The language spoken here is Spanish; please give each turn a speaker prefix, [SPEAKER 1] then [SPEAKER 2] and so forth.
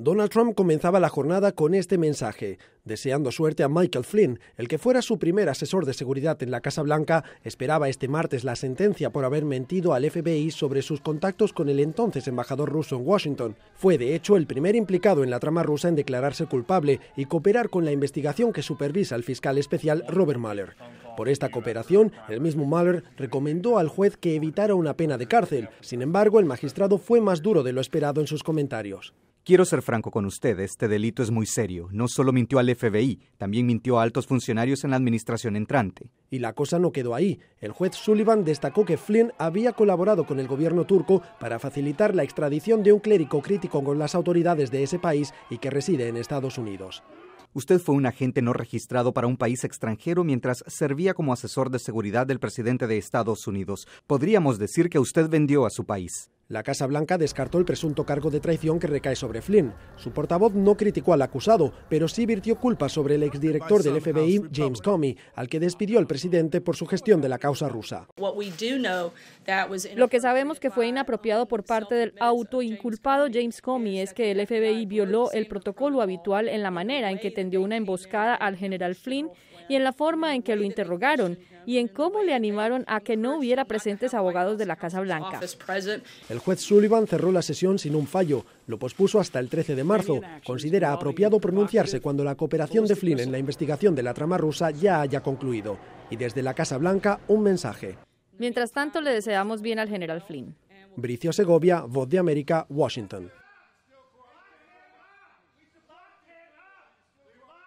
[SPEAKER 1] Donald Trump comenzaba la jornada con este mensaje, deseando suerte a Michael Flynn, el que fuera su primer asesor de seguridad en la Casa Blanca, esperaba este martes la sentencia por haber mentido al FBI sobre sus contactos con el entonces embajador ruso en Washington. Fue de hecho el primer implicado en la trama rusa en declararse culpable y cooperar con la investigación que supervisa el fiscal especial Robert Mueller. Por esta cooperación, el mismo Mueller recomendó al juez que evitara una pena de cárcel. Sin embargo, el magistrado fue más duro de lo esperado en sus comentarios.
[SPEAKER 2] Quiero ser franco con usted, este delito es muy serio. No solo mintió al FBI, también mintió a altos funcionarios en la administración entrante.
[SPEAKER 1] Y la cosa no quedó ahí. El juez Sullivan destacó que Flynn había colaborado con el gobierno turco para facilitar la extradición de un clérigo crítico con las autoridades de ese país y que reside en Estados Unidos. Usted fue un agente no registrado para un
[SPEAKER 2] país extranjero mientras servía como asesor de seguridad del presidente de Estados Unidos. Podríamos
[SPEAKER 1] decir que usted vendió a su país. La Casa Blanca descartó el presunto cargo de traición que recae sobre Flynn. Su portavoz no criticó al acusado, pero sí virtió culpa sobre el exdirector del FBI, James Comey, al que despidió el presidente por su gestión de la causa rusa.
[SPEAKER 3] Lo que sabemos que fue inapropiado por parte del autoinculpado James Comey es que el FBI violó el protocolo habitual en la manera en que tendió una emboscada al general Flynn y en la forma en que lo interrogaron y en cómo le animaron a que no hubiera presentes abogados de la Casa Blanca.
[SPEAKER 1] El juez Sullivan cerró la sesión sin un fallo, lo pospuso hasta el 13 de marzo. Considera apropiado pronunciarse cuando la cooperación de Flynn en la investigación de la trama rusa ya haya concluido. Y desde la Casa Blanca, un mensaje.
[SPEAKER 3] Mientras tanto, le deseamos bien al general Flynn.
[SPEAKER 1] Bricio Segovia, Voz de América, Washington.